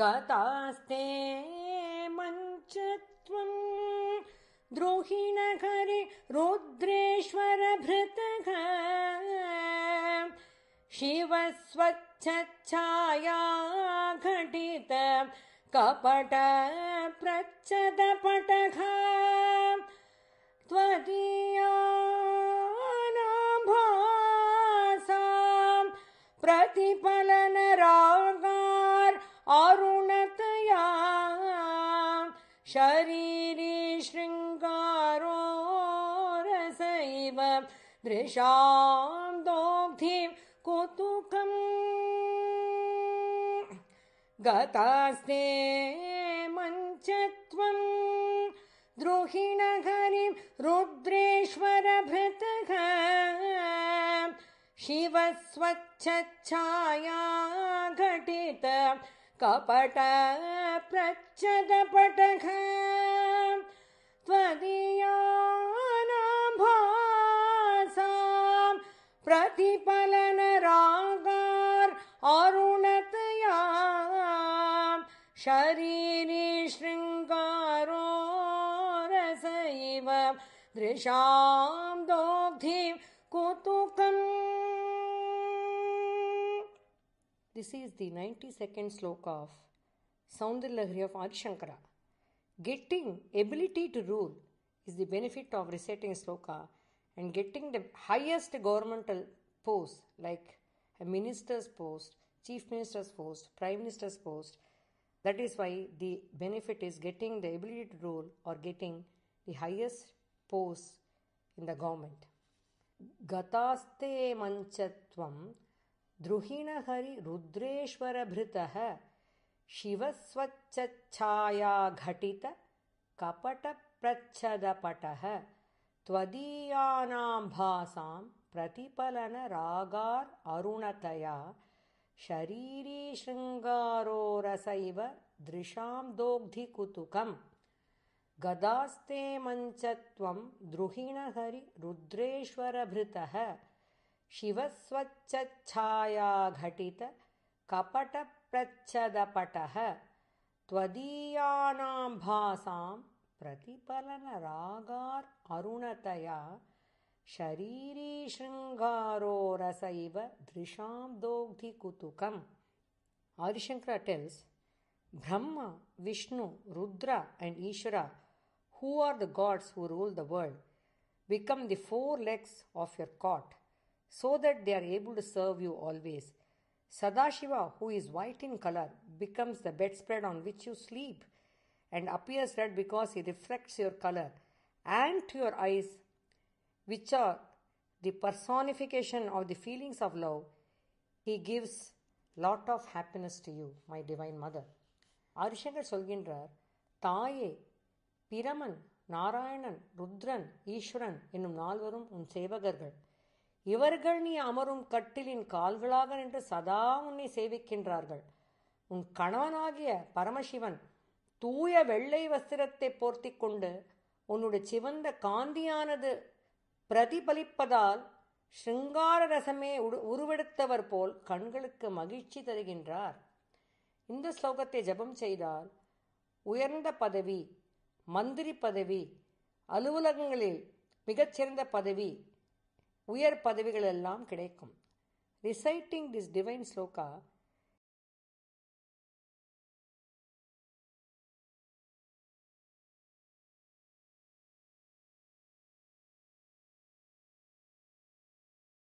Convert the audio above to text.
गतास्ते मञ्चत्वम् द्रोहिण करि रुद्रेश्वर भृतघ घटित कपट प्रच्चद त्वदीयानाभासा प्रतिप शरीरी श्रृङ्गारो रसैव दृशां दोग्धि कुतुकम् गतास्ते मञ्चत्वम् द्रोहिण हरिं रुद्रेश्वर घटित कपट प्रच पटघ त्वदीयानाभासा प्रतिपलन रागार अरुणतया शरीरे शृङ्गारो रस एव दृशां कुतु This is the 92nd sloka of Soundil of Adi Shankara. Getting ability to rule is the benefit of reciting sloka and getting the highest governmental post like a minister's post, chief minister's post, prime minister's post. That is why the benefit is getting the ability to rule or getting the highest post in the government. Gataste manchattvam द्रुहिणहरिरुद्रेश्वरभृतः शिवस्वच्छायाघटितकपटप्रच्छदपटः त्वदीयानां भासां प्रतिफलनरागार् अरुणतया शरीरीशृङ्गारोरसैव दृशां दोग्धिकुतुकं गदास्तेमञ्चत्वं द्रुहिणहरिरुद्रेश्वरभृतः शिवस्वच्छायाघटितकपटप्रच्छदपटः त्वदीयानां भासां प्रतिफलनरागार् अरुणतया शरीरीशृङ्गारो रसैव दृशां दोग्धिकुतुकम् आदिशङ्कर tiles ब्रह्म Vishnu Rudra and ईश्वर हू are the God's हु rule the world become the four legs of your cot so that they are able to serve you always. Sadashiva, who is white in color, becomes the bedspread on which you sleep and appears red because he reflects your color and to your eyes, which are the personification of the feelings of love, he gives lot of happiness to you, my divine mother. ஆரிஷங்கர் சொல்கின்றார் தாயே பிரமன் நாராயணன் ருத்ரன் ஈஸ்வரன் என்னும் நால்வரும் உன் சேவகர்கள் இவர்கள் நீ அமரும் கட்டிலின் கால்களாக நின்று சதா உன்னை சேவிக்கின்றார்கள் உன் கணவனாகிய பரமசிவன் தூய வெள்ளை வஸ்திரத்தை போர்த்தி கொண்டு உன்னுடைய சிவந்த காந்தியானது பிரதிபலிப்பதால் ஸ்ருங்கார ரசமே உருவெடுத்தவர் போல் கண்களுக்கு மகிழ்ச்சி தருகின்றார் இந்த ஸ்லோகத்தை ஜபம் செய்தால் உயர்ந்த பதவி மந்திரி பதவி அலுவலகங்களில் மிகச்சிறந்த பதவி உயர் பதவிகள் எல்லாம் கிடைக்கும் ரிசைட்டிங் திஸ் டிவைன் ஸ்லோகா